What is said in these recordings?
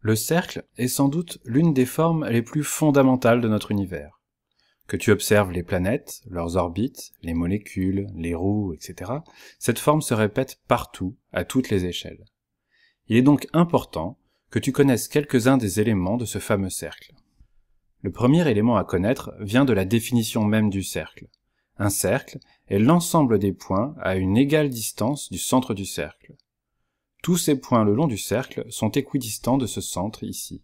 Le cercle est sans doute l'une des formes les plus fondamentales de notre univers. Que tu observes les planètes, leurs orbites, les molécules, les roues, etc., cette forme se répète partout, à toutes les échelles. Il est donc important que tu connaisses quelques-uns des éléments de ce fameux cercle. Le premier élément à connaître vient de la définition même du cercle. Un cercle est l'ensemble des points à une égale distance du centre du cercle. Tous ces points le long du cercle sont équidistants de ce centre ici.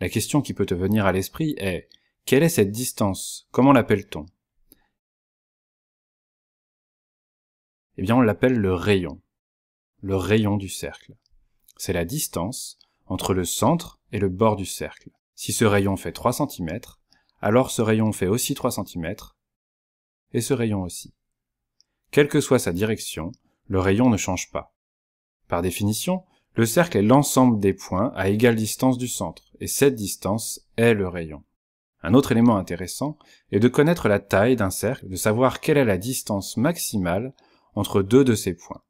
La question qui peut te venir à l'esprit est quelle est cette distance Comment l'appelle-t-on Eh bien, on l'appelle le rayon. Le rayon du cercle. C'est la distance entre le centre et le bord du cercle. Si ce rayon fait 3 cm, alors ce rayon fait aussi 3 cm, et ce rayon aussi. Quelle que soit sa direction, le rayon ne change pas. Par définition, le cercle est l'ensemble des points à égale distance du centre, et cette distance est le rayon. Un autre élément intéressant est de connaître la taille d'un cercle, de savoir quelle est la distance maximale entre deux de ces points.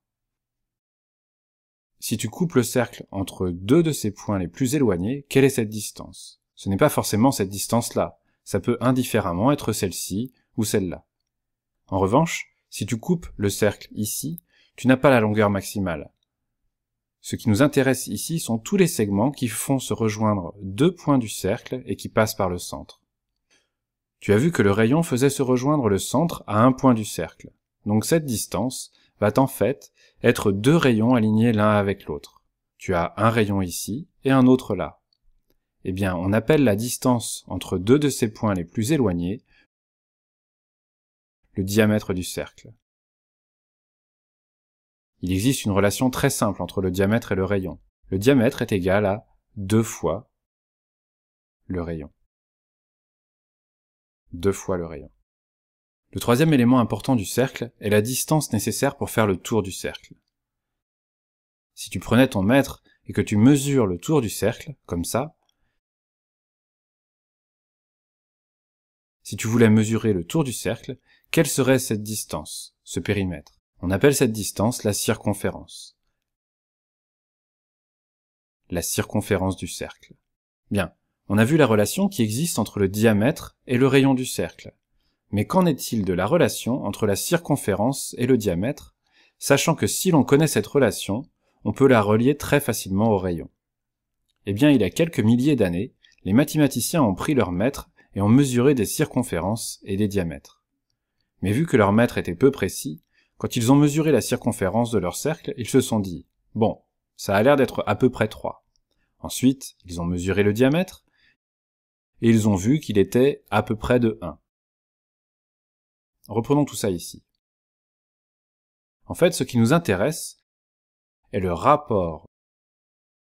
Si tu coupes le cercle entre deux de ces points les plus éloignés, quelle est cette distance Ce n'est pas forcément cette distance-là, ça peut indifféremment être celle-ci ou celle-là. En revanche, si tu coupes le cercle ici, tu n'as pas la longueur maximale, ce qui nous intéresse ici sont tous les segments qui font se rejoindre deux points du cercle et qui passent par le centre. Tu as vu que le rayon faisait se rejoindre le centre à un point du cercle. Donc cette distance va en fait être deux rayons alignés l'un avec l'autre. Tu as un rayon ici et un autre là. Eh bien, on appelle la distance entre deux de ces points les plus éloignés le diamètre du cercle il existe une relation très simple entre le diamètre et le rayon. Le diamètre est égal à deux fois le rayon. 2 fois le rayon. Le troisième élément important du cercle est la distance nécessaire pour faire le tour du cercle. Si tu prenais ton mètre et que tu mesures le tour du cercle, comme ça, si tu voulais mesurer le tour du cercle, quelle serait cette distance, ce périmètre on appelle cette distance la circonférence. La circonférence du cercle. Bien, on a vu la relation qui existe entre le diamètre et le rayon du cercle. Mais qu'en est-il de la relation entre la circonférence et le diamètre, sachant que si l'on connaît cette relation, on peut la relier très facilement au rayon Eh bien, il y a quelques milliers d'années, les mathématiciens ont pris leur mètre et ont mesuré des circonférences et des diamètres. Mais vu que leur mètre était peu précis, quand ils ont mesuré la circonférence de leur cercle, ils se sont dit « Bon, ça a l'air d'être à peu près 3 ». Ensuite, ils ont mesuré le diamètre, et ils ont vu qu'il était à peu près de 1. Reprenons tout ça ici. En fait, ce qui nous intéresse est le rapport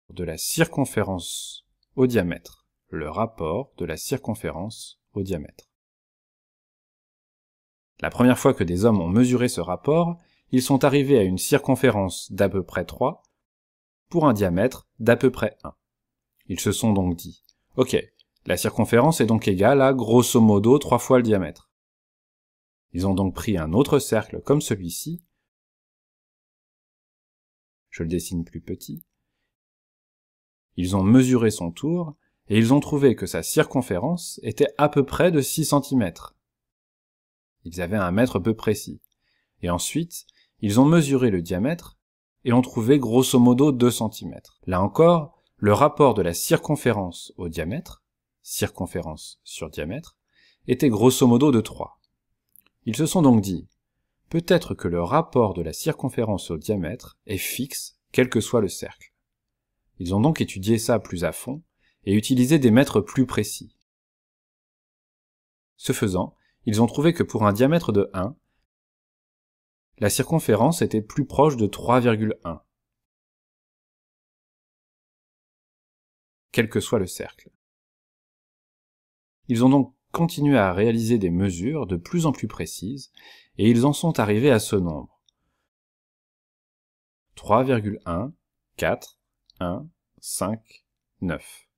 de la circonférence au diamètre. Le rapport de la circonférence au diamètre. La première fois que des hommes ont mesuré ce rapport, ils sont arrivés à une circonférence d'à peu près 3 pour un diamètre d'à peu près 1. Ils se sont donc dit, OK, la circonférence est donc égale à grosso modo 3 fois le diamètre. Ils ont donc pris un autre cercle comme celui-ci, je le dessine plus petit, ils ont mesuré son tour, et ils ont trouvé que sa circonférence était à peu près de 6 cm. Ils avaient un mètre peu précis. Et ensuite, ils ont mesuré le diamètre et ont trouvé grosso modo 2 cm. Là encore, le rapport de la circonférence au diamètre, circonférence sur diamètre, était grosso modo de 3. Ils se sont donc dit, peut-être que le rapport de la circonférence au diamètre est fixe, quel que soit le cercle. Ils ont donc étudié ça plus à fond et utilisé des mètres plus précis. Ce faisant, ils ont trouvé que pour un diamètre de 1, la circonférence était plus proche de 3,1. quel que soit le cercle. Ils ont donc continué à réaliser des mesures de plus en plus précises, et ils en sont arrivés à ce nombre. 3,1, 4, 1, 5, 9,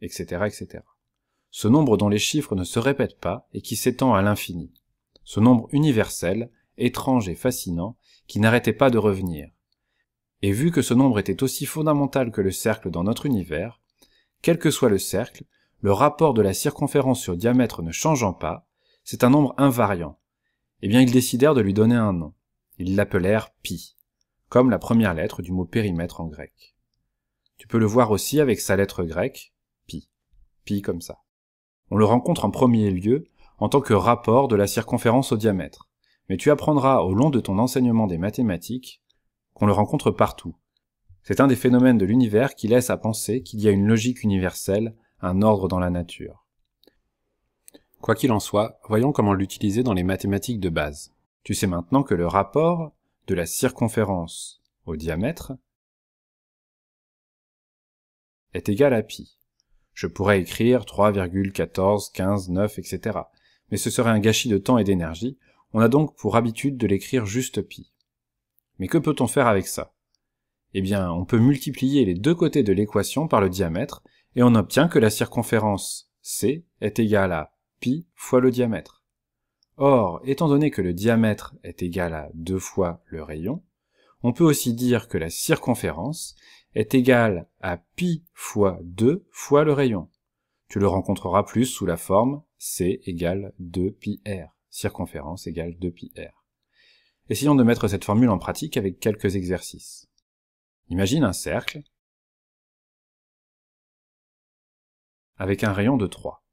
etc., etc ce nombre dont les chiffres ne se répètent pas et qui s'étend à l'infini, ce nombre universel, étrange et fascinant, qui n'arrêtait pas de revenir. Et vu que ce nombre était aussi fondamental que le cercle dans notre univers, quel que soit le cercle, le rapport de la circonférence sur diamètre ne changeant pas, c'est un nombre invariant. Eh bien, ils décidèrent de lui donner un nom. Ils l'appelèrent pi, comme la première lettre du mot périmètre en grec. Tu peux le voir aussi avec sa lettre grecque, pi. Pi comme ça. On le rencontre en premier lieu en tant que rapport de la circonférence au diamètre. Mais tu apprendras au long de ton enseignement des mathématiques qu'on le rencontre partout. C'est un des phénomènes de l'univers qui laisse à penser qu'il y a une logique universelle, un ordre dans la nature. Quoi qu'il en soit, voyons comment l'utiliser dans les mathématiques de base. Tu sais maintenant que le rapport de la circonférence au diamètre est égal à pi. Je pourrais écrire 3,14, 15, 9, etc. Mais ce serait un gâchis de temps et d'énergie, on a donc pour habitude de l'écrire juste pi. Mais que peut-on faire avec ça Eh bien, on peut multiplier les deux côtés de l'équation par le diamètre, et on obtient que la circonférence C est égale à pi fois le diamètre. Or, étant donné que le diamètre est égal à 2 fois le rayon, on peut aussi dire que la circonférence est égale à π fois 2 fois le rayon. Tu le rencontreras plus sous la forme C égale 2πr, circonférence égale 2πr. Essayons de mettre cette formule en pratique avec quelques exercices. Imagine un cercle avec un rayon de 3.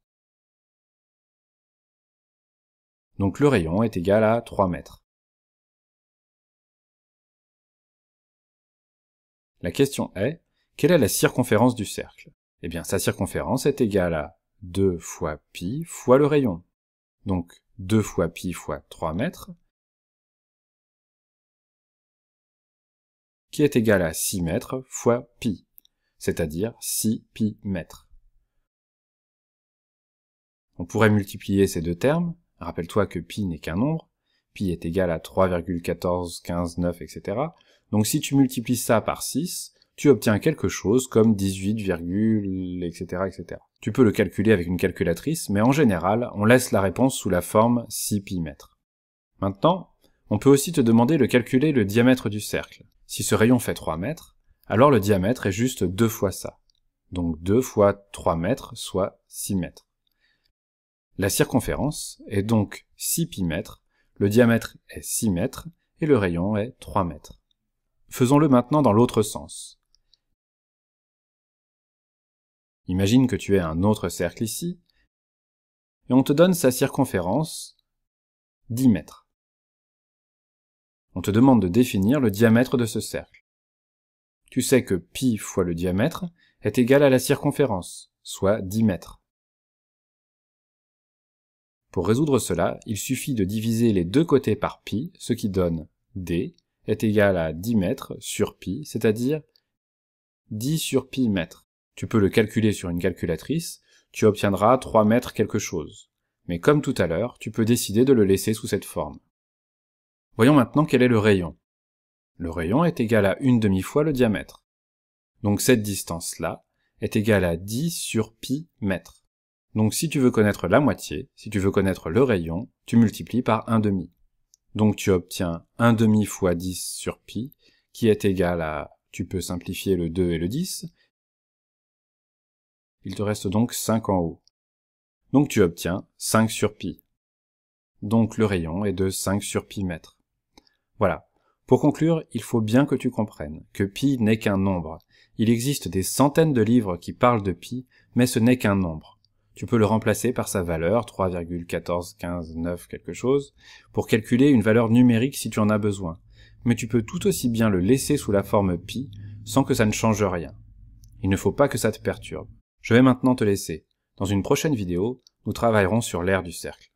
Donc le rayon est égal à 3 mètres. La question est, quelle est la circonférence du cercle Eh bien, sa circonférence est égale à 2 fois pi fois le rayon. Donc 2 fois pi fois 3 mètres, qui est égal à 6 mètres fois pi, c'est-à-dire 6 pi mètres. On pourrait multiplier ces deux termes, rappelle-toi que pi n'est qu'un nombre, pi est égal à 3,1415,9, etc. Donc si tu multiplies ça par 6, tu obtiens quelque chose comme 18, etc., etc. Tu peux le calculer avec une calculatrice, mais en général, on laisse la réponse sous la forme 6 pi mètres. Maintenant, on peut aussi te demander de calculer le diamètre du cercle. Si ce rayon fait 3 mètres, alors le diamètre est juste 2 fois ça. Donc 2 fois 3 mètres, soit 6 mètres. La circonférence est donc 6 pi mètres, le diamètre est 6 mètres, et le rayon est 3 mètres. Faisons-le maintenant dans l'autre sens. Imagine que tu aies un autre cercle ici, et on te donne sa circonférence, 10 mètres. On te demande de définir le diamètre de ce cercle. Tu sais que pi fois le diamètre est égal à la circonférence, soit 10 mètres. Pour résoudre cela, il suffit de diviser les deux côtés par pi, ce qui donne d, est égal à 10 mètres sur pi, c'est-à-dire 10 sur pi mètres. Tu peux le calculer sur une calculatrice, tu obtiendras 3 mètres quelque chose. Mais comme tout à l'heure, tu peux décider de le laisser sous cette forme. Voyons maintenant quel est le rayon. Le rayon est égal à une demi-fois le diamètre. Donc cette distance-là est égale à 10 sur pi mètres. Donc si tu veux connaître la moitié, si tu veux connaître le rayon, tu multiplies par 1 demi. Donc tu obtiens 1 demi fois 10 sur pi, qui est égal à, tu peux simplifier le 2 et le 10, il te reste donc 5 en haut. Donc tu obtiens 5 sur pi. Donc le rayon est de 5 sur pi mètre. Voilà. Pour conclure, il faut bien que tu comprennes que pi n'est qu'un nombre. Il existe des centaines de livres qui parlent de pi, mais ce n'est qu'un nombre. Tu peux le remplacer par sa valeur, 3,14159 quelque chose, pour calculer une valeur numérique si tu en as besoin. Mais tu peux tout aussi bien le laisser sous la forme pi, sans que ça ne change rien. Il ne faut pas que ça te perturbe. Je vais maintenant te laisser. Dans une prochaine vidéo, nous travaillerons sur l'air du cercle.